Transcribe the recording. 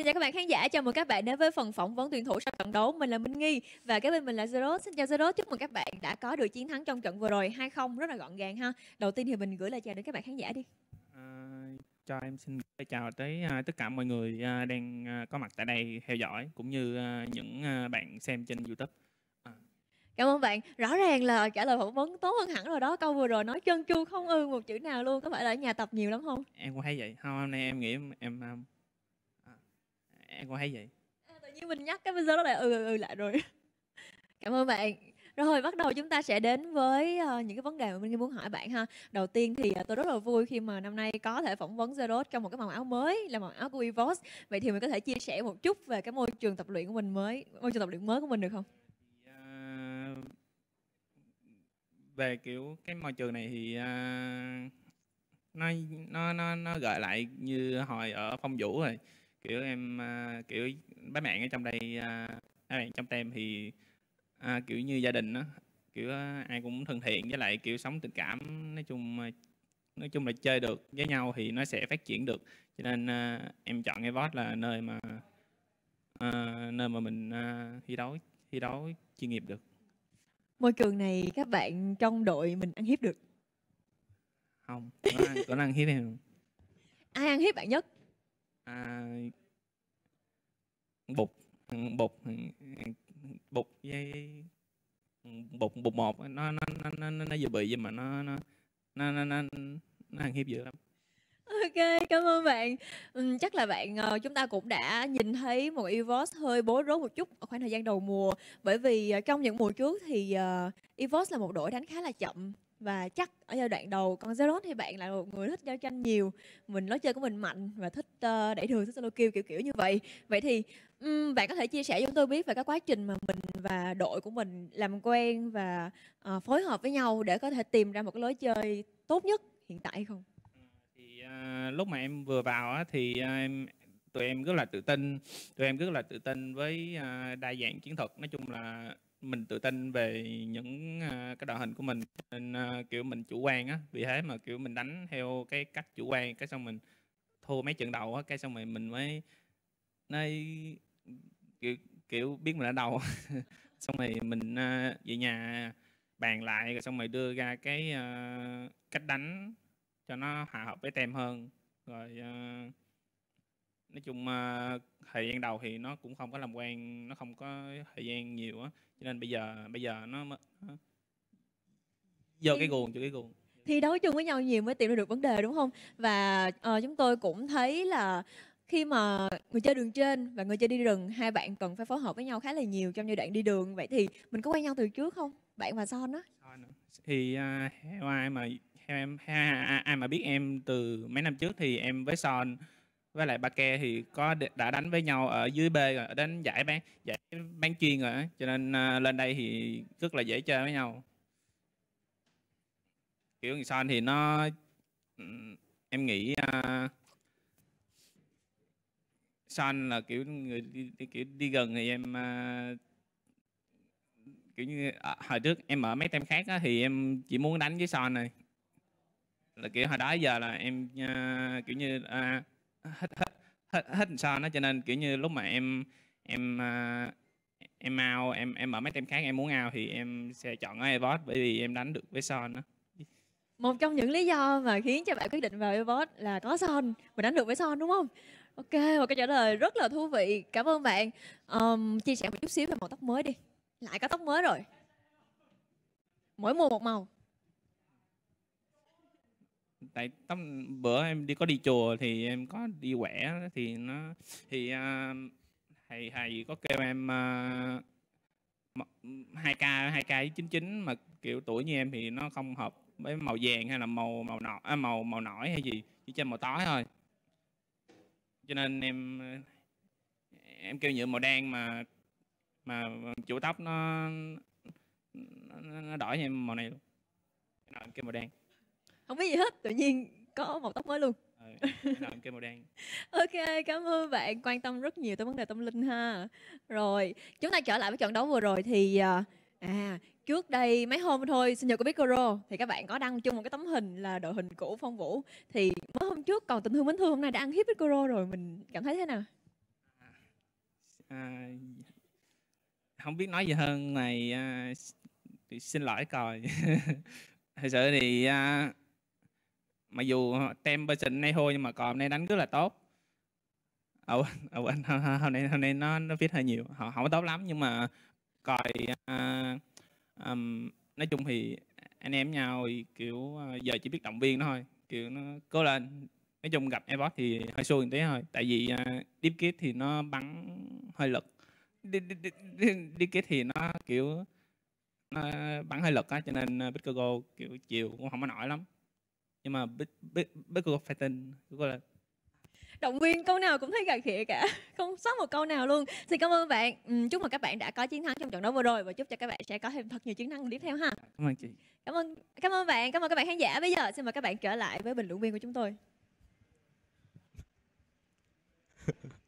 Xin chào các bạn khán giả, chào mừng các bạn đến với phần phỏng vấn tuyển thủ sau trận đấu. Mình là Minh Nghi và cái bên mình là Zero. Xin chào Zero, chúc mừng các bạn đã có được chiến thắng trong trận vừa rồi 2-0 rất là gọn gàng ha. Đầu tiên thì mình gửi lời chào đến các bạn khán giả đi. À, cho em xin chào tới à, tất cả mọi người à, đang à, có mặt tại đây theo dõi cũng như à, những à, bạn xem trên YouTube. À. Cảm ơn bạn. Rõ ràng là trả lời phỏng vấn tốt hơn hẳn rồi đó. Câu vừa rồi nói chân chu không ư một chữ nào luôn. Có phải là ở nhà tập nhiều lắm không? Em cũng thấy vậy. Không, hôm nay em nghĩ em, em à, em cũng thấy vậy à, tự nhiên mình nhắc cái bây giờ nó lại ừ ừ, ừ lại rồi cảm ơn bạn rồi bắt đầu chúng ta sẽ đến với uh, những cái vấn đề mà mình muốn hỏi bạn ha. Đầu tiên thì uh, tôi rất là vui khi mà năm nay có thể phỏng vấn Zerot trong một cái màu áo mới là màu áo của Evos. Vậy thì mình có thể chia sẻ một chút về cái môi trường tập luyện của mình mới, môi trường tập luyện mới của mình được không? À, về kiểu cái môi trường này thì à, nó nó nó nó gợi lại như hồi ở Phong Vũ rồi kiểu em à, kiểu bác bạn ở trong đây uh, à, bác trong tem thì uh, kiểu như gia đình đó kiểu ai cũng thân thiện với lại kiểu sống tình cảm nói chung nói chung là chơi được với nhau thì nó sẽ phát triển được cho nên uh, em chọn cái là nơi mà uh, nơi mà mình uh, thi đấu thi đấu chuyên nghiệp được môi trường này các bạn trong đội mình ăn hiếp được không có nó ăn hiếp em ai ăn hiếp bạn nhất à, bột bột bột dây bột bột một nó nó nó nó nó, nó dự bị nhưng mà nó nó nó nó nó, nó hàng hiếp dữ lắm Ok, cảm ơn bạn. Ừ, chắc là bạn ờ, chúng ta cũng đã nhìn thấy một Evos hơi bối rối một chút ở khoảng thời gian đầu mùa bởi vì ờ, trong những mùa trước thì uh, ờ, Evos là một đội đánh khá là chậm và chắc ở giai đoạn đầu con Zeros thì bạn là một người thích giao tranh nhiều mình lối chơi của mình mạnh và thích uh, đẩy thường thích solo kêu kiểu kiểu như vậy vậy thì um, bạn có thể chia sẻ cho chúng tôi biết về cái quá trình mà mình và đội của mình làm quen và uh, phối hợp với nhau để có thể tìm ra một cái lối chơi tốt nhất hiện tại không thì uh, lúc mà em vừa vào á, thì uh, em tụi em rất là tự tin tụi em rất là tự tin với uh, đa dạng chiến thuật nói chung là mình tự tin về những à, cái đội hình của mình nên à, kiểu mình chủ quan á vì thế mà kiểu mình đánh theo cái cách chủ quan cái xong mình thua mấy trận đầu á cái xong rồi mình mới nơi kiểu, kiểu biết mình ở đầu xong rồi mình uh, về nhà bàn lại rồi xong rồi đưa ra cái uh, cách đánh cho nó hòa hợp với tem hơn rồi uh, nói chung ờ, thời gian đầu thì nó cũng không có làm quen nó không có thời gian nhiều á cho nên bây giờ bây giờ nó do cái guồng cho cái guồng Thì đấu chung với nhau nhiều mới tìm ra được vấn đề đúng không và uh, chúng tôi cũng thấy là khi mà người chơi đường trên và người chơi đi rừng hai bạn cần phải phối hợp với nhau khá là nhiều trong giai đoạn đi đường vậy thì mình có quen nhau từ trước không bạn và son đó thì uh, ai mà em ai, ai mà biết em từ mấy năm trước thì em với son với lại ba ke thì có đã đánh với nhau ở dưới b rồi đến giải bán giải bán chuyên rồi cho nên à, lên đây thì rất là dễ chơi với nhau kiểu người son thì nó em nghĩ uh, à, son là kiểu người đi, đi, kiểu đi gần thì em uh, kiểu như à, hồi trước em ở mấy tem khác á, thì em chỉ muốn đánh với son này là kiểu hồi đó giờ là em uh, kiểu như uh, hết hết hết hết son đó cho nên kiểu như lúc mà em em à, em ao em em ở mấy tem khác em muốn ao thì em sẽ chọn ở Airpods bởi vì em đánh được với son đó một trong những lý do mà khiến cho bạn quyết định vào Airpods là có son mình đánh được với son đúng không ok một câu trả lời rất là thú vị cảm ơn bạn um, chia sẻ một chút xíu về màu tóc mới đi lại có tóc mới rồi mỗi mùa một màu tại tắm bữa em đi có đi chùa thì em có đi quẻ thì nó thì uh, thầy thầy có kêu em à, hai k hai k chín chín mà kiểu tuổi như em thì nó không hợp với màu vàng hay là màu màu nọ à, màu màu nổi hay gì chỉ cho màu tối thôi cho nên em em kêu nhựa màu đen mà mà chủ tóc nó nó, nó đổi cho em màu này luôn em kêu màu đen không biết gì hết tự nhiên có một tóc mới luôn ừ, ờ, em màu đen ok cảm ơn bạn quan tâm rất nhiều tới vấn đề tâm linh ha rồi chúng ta trở lại với trận đấu vừa rồi thì à, à trước đây mấy hôm thôi sinh nhật của Bicoro thì các bạn có đăng chung một cái tấm hình là đội hình cũ Phong Vũ thì mới hôm trước còn tình thương mến thương hôm nay đã ăn hiếp Bicoro rồi mình cảm thấy thế nào à, à, không biết nói gì hơn này à, xin lỗi còi thật sự thì à, mà dù ờ, tem person này thôi nhưng mà còn nay đánh rất là tốt ở ở bên hôm nay hôm nay nó nó viết hơi nhiều họ không tốt lắm nhưng mà còi uh, um, nói chung thì anh em nhau thì kiểu ờ, giờ chỉ biết động viên nó thôi kiểu nó cố lên nói chung gặp airbot thì hơi xui một tí thôi tại vì uh, deep kit thì nó bắn hơi lực deep kit thì nó kiểu nó bắn hơi lực á cho nên Bitcoin kiểu chiều cũng không có nổi lắm nhưng mà bích bích bích cô phải tin cô là động viên câu nào cũng thấy gà khịa cả không sót một câu nào luôn xin cảm ơn bạn ừ, chúc mừng các bạn đã có chiến thắng trong trận đấu vừa rồi và chúc cho các bạn sẽ có thêm thật nhiều chiến thắng tiếp theo ha dạ, cảm ơn chị cảm ơn cảm ơn bạn cảm ơn các bạn khán giả bây giờ xin mời các bạn trở lại với bình luận viên của chúng tôi